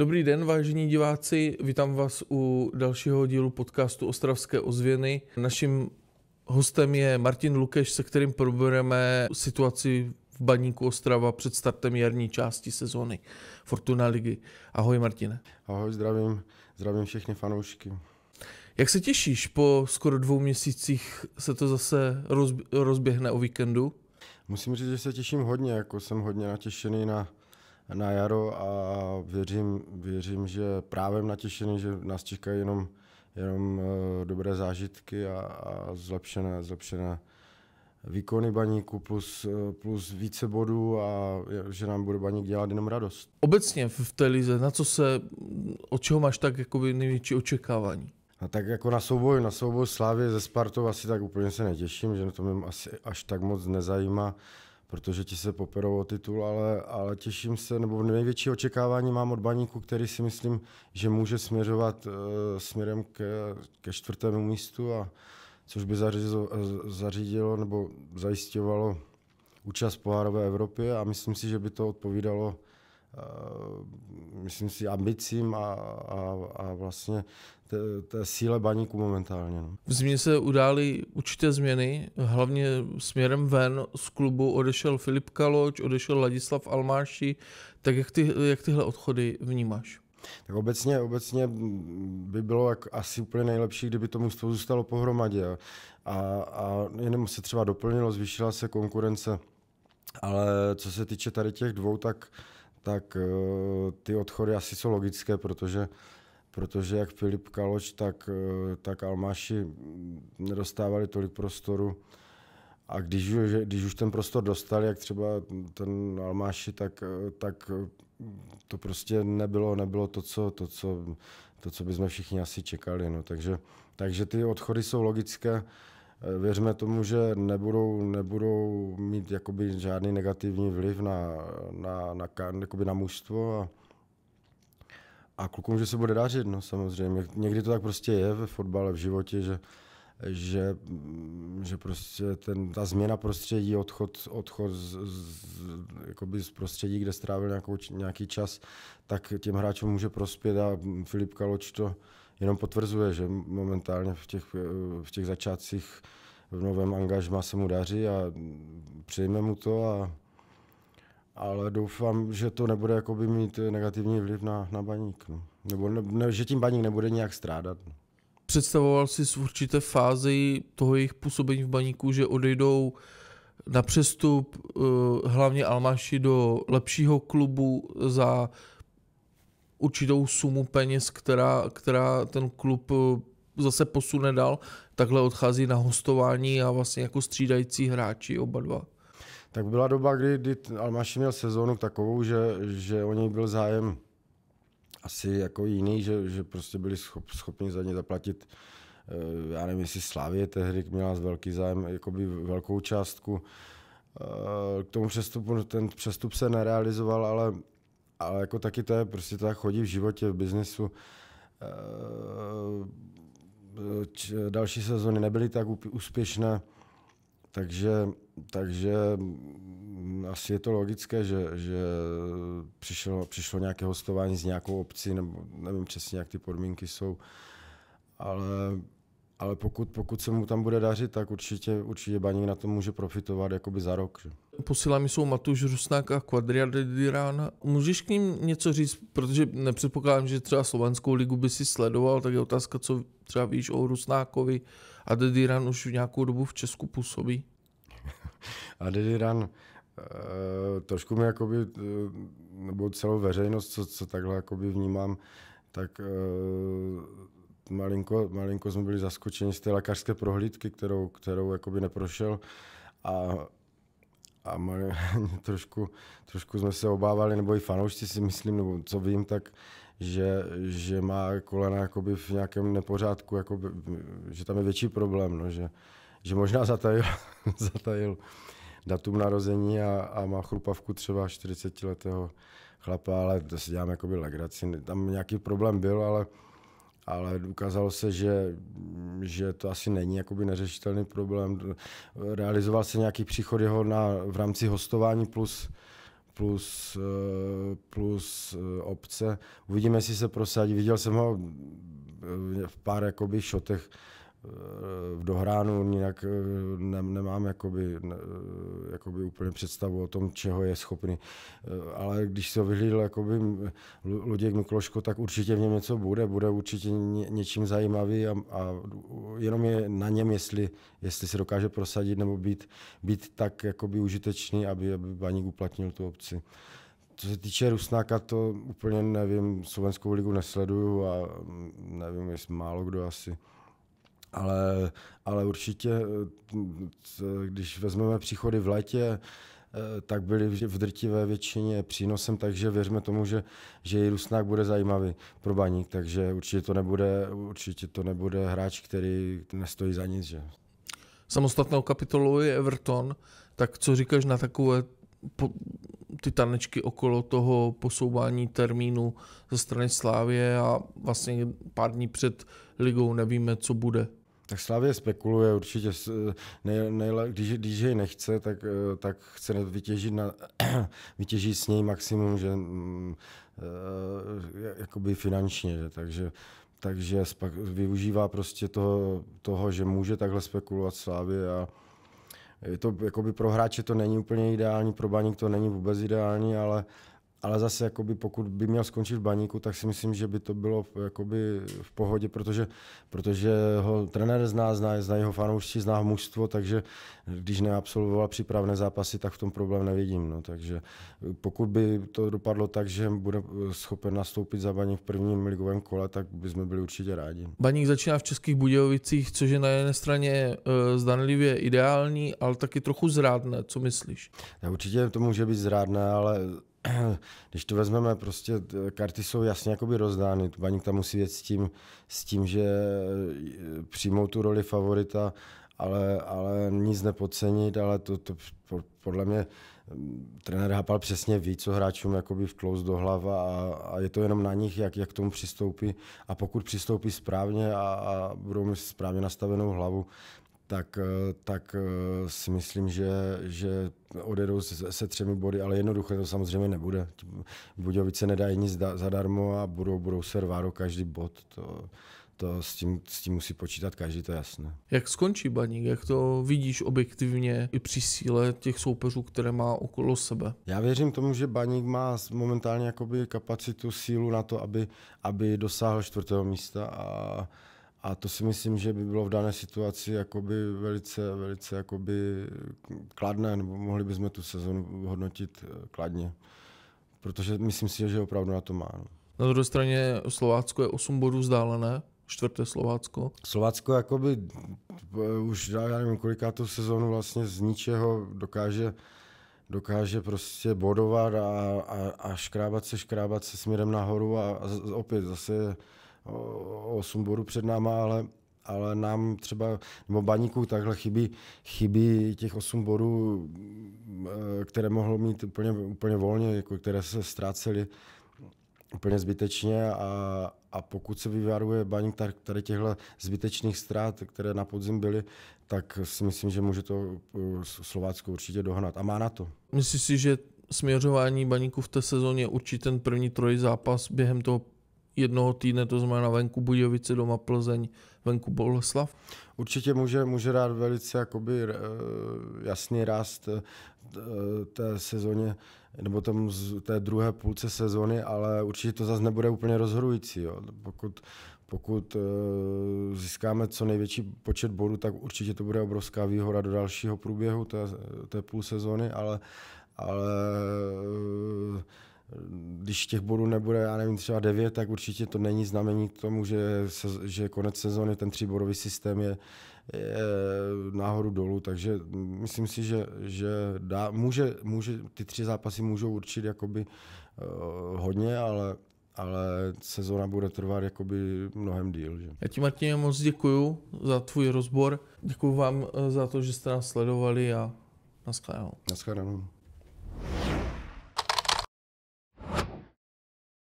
Dobrý den, vážení diváci, vítám vás u dalšího dílu podcastu Ostravské ozvěny. Naším hostem je Martin Lukeš, se kterým probereme situaci v baníku Ostrava před startem jarní části sezóny Fortuna ligy. Ahoj Martine. Ahoj, zdravím, zdravím všechny fanoušky. Jak se těšíš po skoro dvou měsících se to zase rozběhne o víkendu? Musím říct, že se těším hodně, jako jsem hodně natěšený na na jaro a věřím, věřím že právě natěšený, že nás čekají jenom, jenom eh, dobré zážitky a, a zlepšené, zlepšené výkony baníku plus, eh, plus více bodů a že nám bude baník dělat jenom radost. Obecně v té lize, na co se, od čeho máš tak jakoby největší očekávání? A no tak jako na souboj, na souboj Slávě ze Spartou asi tak úplně se netěším, že to mě asi až tak moc nezajímá protože ti se poperou o titul, ale, ale těším se, nebo největší očekávání mám od baníku, který si myslím, že může směřovat uh, směrem ke, ke čtvrtému místu, a což by zařizo, zařídilo nebo zajišťovalo účast pohárové Evropy a myslím si, že by to odpovídalo Eh, myslím si, ambicím a, a, a vlastně té, té síle baníku momentálně. No. V zimě se udály určité změny, hlavně směrem ven z klubu odešel Filip Kaloč, odešel Ladislav Almáši, tak jak, ty, jak tyhle odchody vnímáš? Tak obecně, obecně by bylo jak asi úplně nejlepší, kdyby to mužstvo zůstalo pohromadě a, a jenom se třeba doplnilo, zvýšila se konkurence. Ale co se týče tady těch dvou, tak uh, tak eh, ty odchody asi jsou logické, protože protože jak Filip Kaloč, tak, eh, tak Almáši nedostávali tolik prostoru. A když, když už ten prostor dostali, jak třeba ten Almáši, tak, eh, tak to prostě nebylo, nebylo to, co, to, co, to, co bychom všichni asi čekali. No. Takže, takže ty odchody jsou logické. Věřme tomu, že nebudou, nebudou mít jakoby žádný negativní vliv na, na, na, jakoby na mužstvo a, a klukům, že se bude dařit, no samozřejmě. Někdy to tak prostě je ve fotbale, v životě, že, že, že prostě ten, ta změna prostředí, odchod, odchod z, z, jakoby z prostředí, kde strávil nějakou, nějaký čas, tak těm hráčům může prospět a Filip Kaloč to, jenom potvrzuje, že momentálně v těch, eh, v těch začátcích v novém angažma se mu daří a přejme mu to a ale doufám, že to nebude jakoby mít negativní vliv na, na baník. No. Nebo ne, ne, že tím baník nebude nějak strádat. No. Představoval jsi v určité fázi toho jejich působení v baníku, že odejdou na přestup eh, hlavně Almaši do lepšího klubu za určitou sumu peněz, která, která ten klub eh, zase posune dál, takhle odchází na hostování a vlastně jako střídající hráči oba dva. Tak byla doba, kdy, kdy Almaši měl sezónu takovou, že, že o něj byl zájem asi jako jiný, že, že prostě byli schop, schopni za ně zaplatit eh, já nevím, jestli Slavě tehdy měla velký zájem, jakoby velkou částku. Eh, k tomu přestupu, ten přestup se nerealizoval, ale ale jako taky to je, prostě to tak chodí v životě, v biznesu. Eh, další sezony nebyly tak úspěšné, takže, takže mm, asi je to logické, že, že přišlo, přišlo nějaké hostování z nějakou obcí, nebo nevím přesně, jak ty podmínky jsou, ale, ale pokud, pokud se mu tam bude dařit, tak určitě, určitě baník na tom může profitovat jakoby za rok. Že? posílá mi jsou Matuš Rusnák a Quadriadiran. Můžeš k ním něco říct, protože nepředpokládám, že třeba slovenskou ligu by si sledoval, tak je otázka, co třeba víš o Rusnákovi. A Dediran už v nějakou dobu v Česku působí. A Dediran eh, trošku mi jakoby, eh, nebo celou veřejnost, co, co takhle jakoby vnímám, tak eh, malinko, malinko jsme byli zaskočeni z té lékařské prohlídky, kterou, kterou jakoby neprošel. A a mali, trošku, trošku jsme se obávali, nebo i fanoušci si myslím, nebo co vím, tak že, že má kolena jakoby v nějakém nepořádku, jakoby, že tam je větší problém, no, že, že možná zatajil, zatajil datum narození a, a má chrupavku třeba 40-letého chlapa, ale to si dělám jakoby legraci. Tam nějaký problém byl, ale ale ukázalo se, že, že to asi není jakoby neřešitelný problém. Realizoval se nějaký příchod jeho na, v rámci hostování plus, plus, eh, plus eh, obce. Uvidíme, jestli se prosadí. Viděl jsem ho v pár jakoby šotech v dohránu nějak eh, nemám jakoby, eh, jakoby úplně představu o tom, čeho je schopný. Eh, ale když se vyhlídl jakoby Luděk Mikloško, tak určitě v něm něco bude, bude určitě něčím zajímavý a, a jenom je na něm, jestli, jestli se dokáže prosadit nebo být, být tak jakoby užitečný, aby, aby Baník uplatnil tu obci. Co se týče Rusnáka, to úplně nevím, Slovenskou ligu nesleduju a mm, nevím, jestli málo kdo asi ale, ale určitě, eh, když vezmeme příchody v létě, eh, tak byly v drtivé většině přínosem, takže věřme tomu, že, že její Rusnák bude zajímavý pro baník, takže určitě to nebude, určitě to nebude hráč, který nestojí za nic. Že? Samostatnou kapitolou je Everton, tak co říkáš na takové ty tanečky okolo toho posouvání termínu ze strany Slávě a vlastně pár dní před ligou nevíme, co bude. Tak Slávě spekuluje určitě, eh, nej, nej, když, když jej nechce, tak, eh, tak chce vytěžit, na, vytěžit s něj maximum, že mm, eh, jakoby finančně, že, takže takže využívá prostě toho, toho, že může takhle spekulovat Slávě a, je to jakoby pro hráče to není úplně ideální, pro baník to není vůbec ideální, ale ale zase, jakoby, pokud by měl skončit v baníku, tak si myslím, že by to bylo jakoby, v pohodě, protože, protože ho trenér zná, zná, zná jeho fanoušci, zná mužstvo, takže když neabsolvoval přípravné zápasy, tak v tom problém nevidím. No. Takže pokud by to dopadlo tak, že bude schopen nastoupit za baník v prvním ligovém kole, tak bychom byli určitě rádi. Baník začíná v Českých Budějovicích, což je na jedné straně e, eh, zdanlivě ideální, ale taky trochu zrádné. Co myslíš? Já určitě to může být zrádné, ale když to vezmeme, prostě karty jsou jasně jakoby rozdány. Baník tam musí věc s tím, s tím, že e, přijmou tu roli favorita, ale, ale nic nepodcenit, ale to, to podle mě trenér Hapal přesně ví, co hráčům jakoby vtlouz do hlava a, a je to jenom na nich, jak, jak k tomu přistoupí a pokud přistoupí správně a, a budou mít správně nastavenou hlavu, tak, eh, tak eh, si myslím, že, že odjedou se, se třemi body, ale jednoduché to samozřejmě nebude. Budějovice nedají nic zadarmo a budou, budou se rvát o každý bod. To, to s, tím, s tím musí počítat každý, to je jasné. Jak skončí baník? Jak to vidíš objektivně i při síle těch soupeřů, které má okolo sebe? Já věřím tomu, že baník má momentálně jakoby kapacitu, sílu na to, aby, aby dosáhl čtvrtého místa a a to si myslím, že by bylo v dané situaci jakoby velice, velice jakoby kladné, nebo mohli bychom tu sezonu hodnotit eh, kladně. Protože myslím si, že opravdu na to má. No. Na druhé straně Slovácko je 8 bodů vzdálené, čtvrté Slovácko. Slovácko jakoby eh, už já nevím kolikátou sezonu vlastně z ničeho dokáže dokáže prostě bodovat a, a, a škrábat se, škrábat se směrem nahoru a, a opět zase o, o před náma, ale ale nám třeba, nebo baníku takhle chybí, chybí těch osm bodů, eh, které mohlo mít úplně, úplně volně, jako které se ztrácely úplně zbytečně a, a pokud se vyvaruje baník tady těchto zbytečných ztrát, které na podzim byly, tak si myslím, že může to eh, Slovácko určitě dohnat a má na to. Myslíš si, že směřování baníku v té sezóně určitě ten první trojzápas zápas během toho jednoho týdne, to znamená venku Budějovice, doma Plzeň, venku Boleslav? Určitě může, může rád velice jakoby, eh, jasně rást eh, té sezóně nebo tam z té druhé půlce sezóny, ale určitě to zase nebude úplně rozhodující. Jo. Pokud, pokud eh, získáme co největší počet bodů, tak určitě to bude obrovská výhoda do dalšího průběhu té, té půl sezóny, ale, ale když těch bodů nebude, já nevím, třeba devět, tak určitě to není znamení k tomu, že, se, že konec sezóny ten tříbodový systém je, je nahoru dolů, takže myslím si, že, že dá, může, může, ty tři zápasy můžou určit jakoby uh, hodně, ale ale sezóna bude trvat jakoby mnohem díl. Že? Já ti Martině moc děkuju za tvůj rozbor. Děkuju vám eh, za to, že jste nás sledovali a naschledanou. Naschledanou.